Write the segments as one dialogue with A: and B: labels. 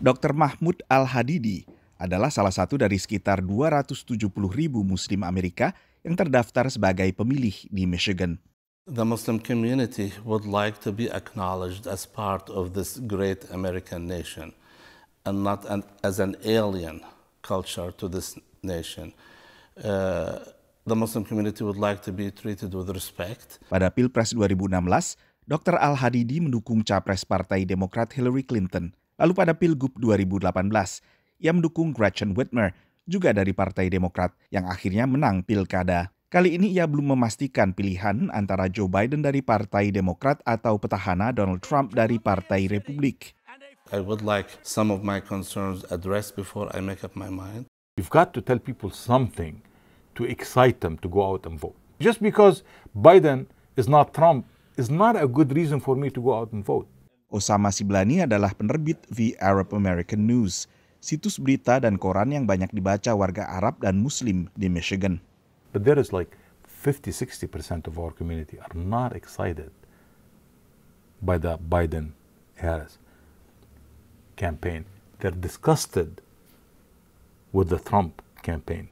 A: Dr. Mahmud Al-Hadidi adalah salah satu dari sekitar 270 ribu Muslim Amerika yang terdaftar sebagai pemilih di Michigan. The Muslim community would like to be acknowledged as part of this great American nation and not an, as an alien culture to this nation. Uh, the Muslim community would like to be treated with respect. Pada Pilpres 2016, Dr. Al-Hadidi mendukung capres Partai Demokrat Hillary Clinton. Lalu pada Pilgub 2018, ia mendukung Gretchen Whitmer, juga dari Partai Demokrat, yang akhirnya menang pilkada. Kali ini ia belum memastikan pilihan antara Joe Biden dari Partai Demokrat atau petahana Donald Trump dari Partai
B: Republik. I would like some of my concerns addressed before I make up my mind. You've got to tell people something to excite them to go out and vote. Just because Biden is not Trump is not a good reason for me to go out and vote.
A: Osama Siblani adalah penerbit The Arab American News, situs berita dan koran yang
B: banyak dibaca warga Arab dan Muslim di Michigan. But there is like 50-60% of our community are not excited by the Biden Harris campaign. They're disgusted
A: with the Trump campaign.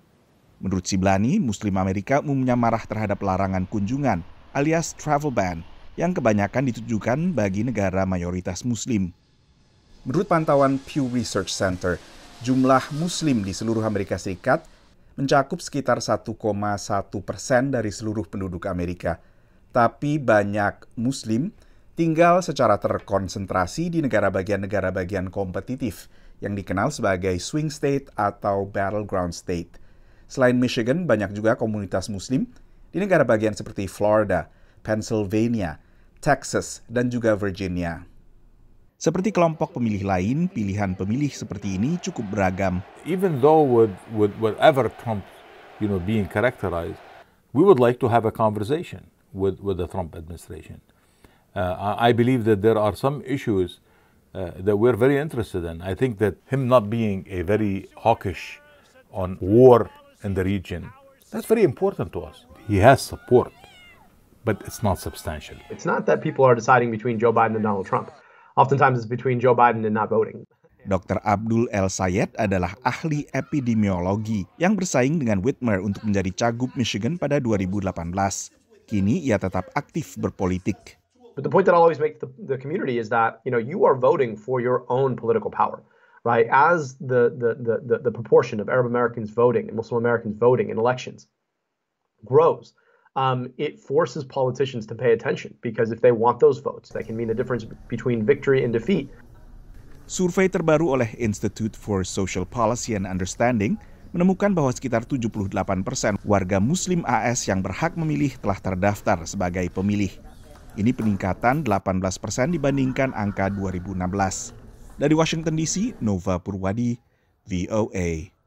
A: Menurut Siblani, Muslim Amerika umumnya marah terhadap larangan kunjungan alias travel ban yang kebanyakan ditujukan bagi negara mayoritas Muslim. Menurut pantauan Pew Research Center, jumlah Muslim di seluruh Amerika Serikat mencakup sekitar 1,1 persen dari seluruh penduduk Amerika. Tapi banyak Muslim tinggal secara terkonsentrasi di negara bagian-negara bagian kompetitif yang dikenal sebagai swing state atau battleground state. Selain Michigan, banyak juga komunitas Muslim di negara bagian seperti Florida, Pennsylvania, Texas, dan juga Virginia.
B: Seperti kelompok pemilih lain, pilihan pemilih seperti ini cukup beragam. Even though with, whatever Trump, you know, being characterized, we would like to have a conversation with, with the Trump administration. Uh, I believe that there are some issues uh, that we're very interested in. I think that him not being a very hawkish on war in the region,
C: that's very important to us.
B: He has support. but it's not substantial.
C: It's not that people are deciding between Joe Biden and Donald Trump. Oftentimes it's between Joe Biden and not voting.
A: Dr. Abdul El Sayed adalah ahli epidemiologi yang bersaing dengan Whitmer untuk menjadi cagup Michigan pada 2018. Kini ia tetap aktif berpolitik.
C: But the point that I always make the, the community is that you know you are voting for your own political power, right? As the the the the proportion of Arab Americans voting and Muslim Americans voting in elections grows, um, it forces politicians to pay attention because if they want those votes, that can mean the difference between victory and defeat.
A: Survei terbaru oleh Institute for Social Policy and Understanding menemukan bahwa sekitar 78 persen warga Muslim AS yang berhak memilih telah terdaftar sebagai pemilih. Ini peningkatan 18 persen dibandingkan angka 2016. Dari Washington DC, Nova Purwadi, VOA.